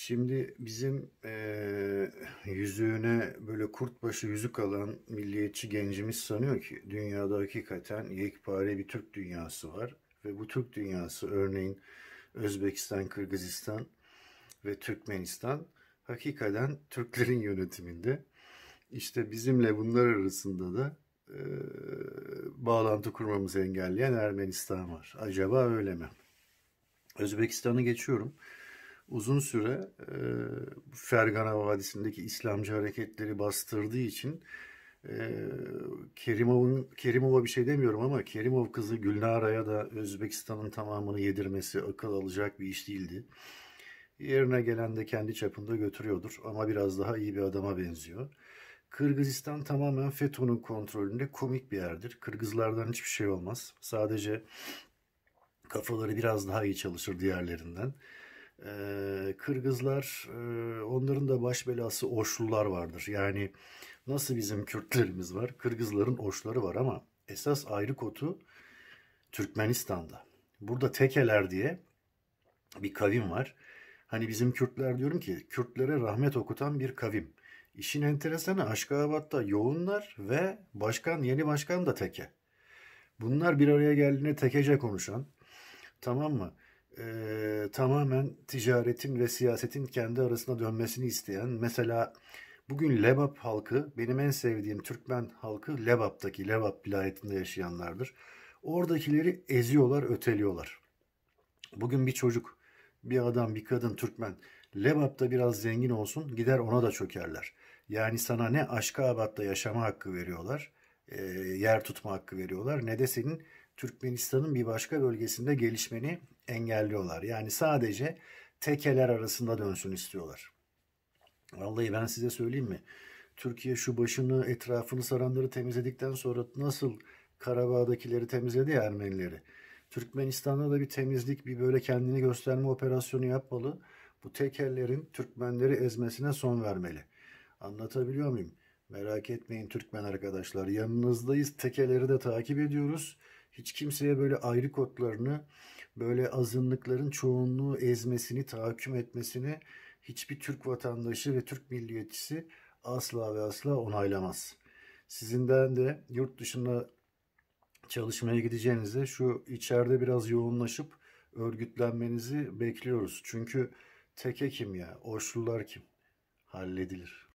Şimdi bizim e, yüzüğüne böyle kurtbaşı yüzük alan milliyetçi gencimiz sanıyor ki dünyada hakikaten yekpare bir Türk dünyası var. Ve bu Türk dünyası örneğin Özbekistan, Kırgızistan ve Türkmenistan hakikaten Türklerin yönetiminde. İşte bizimle bunlar arasında da e, bağlantı kurmamızı engelleyen Ermenistan var. Acaba öyle mi? Özbekistan'ı geçiyorum uzun süre e, Fergana Vadisi'ndeki İslamcı hareketleri bastırdığı için e, Kerimov'un Kerimov'a bir şey demiyorum ama Kerimov kızı Gülnara'ya da Özbekistan'ın tamamını yedirmesi akıl alacak bir iş değildi. Yerine gelen de kendi çapında götürüyordur ama biraz daha iyi bir adama benziyor. Kırgızistan tamamen FETÖ'nün kontrolünde komik bir yerdir. Kırgızlardan hiçbir şey olmaz. Sadece kafaları biraz daha iyi çalışır diğerlerinden. Kırgızlar, onların da baş belası Oşlular vardır. Yani nasıl bizim Kürtlerimiz var, Kırgızların Oşları var ama esas ayrı kotu Türkmenistan'da. Burada tekeler diye bir kavim var. Hani bizim Kürtler diyorum ki Kürtlere rahmet okutan bir kavim. İşin enteresanı Aşkabat'ta yoğunlar ve başkan yeni başkan da teke. Bunlar bir araya geldiğinde tekece konuşan tamam mı? e, tamamen ticaretin ve siyasetin kendi arasına dönmesini isteyen mesela bugün Lebap halkı benim en sevdiğim Türkmen halkı Lebap'taki Lebap vilayetinde yaşayanlardır. Oradakileri eziyorlar, öteliyorlar. Bugün bir çocuk, bir adam, bir kadın Türkmen Lebap'ta biraz zengin olsun gider ona da çökerler. Yani sana ne aşka Aşkabat'ta yaşama hakkı veriyorlar, e, yer tutma hakkı veriyorlar ne de senin Türkmenistan'ın bir başka bölgesinde gelişmeni engelliyorlar. Yani sadece tekeler arasında dönsün istiyorlar. Vallahi ben size söyleyeyim mi? Türkiye şu başını etrafını saranları temizledikten sonra nasıl Karabağ'dakileri temizledi ya Ermenileri. Türkmenistan'da da bir temizlik, bir böyle kendini gösterme operasyonu yapmalı. Bu tekellerin Türkmenleri ezmesine son vermeli. Anlatabiliyor muyum? Merak etmeyin Türkmen arkadaşlar. Yanınızdayız. Tekeleri de takip ediyoruz. Hiç kimseye böyle ayrı kodlarını, böyle azınlıkların çoğunluğu ezmesini, tahakküm etmesini hiçbir Türk vatandaşı ve Türk milliyetçisi asla ve asla onaylamaz. Sizinden de yurt dışında çalışmaya gideceğinize şu içeride biraz yoğunlaşıp örgütlenmenizi bekliyoruz. Çünkü teke kim ya? Oşlular kim? Halledilir.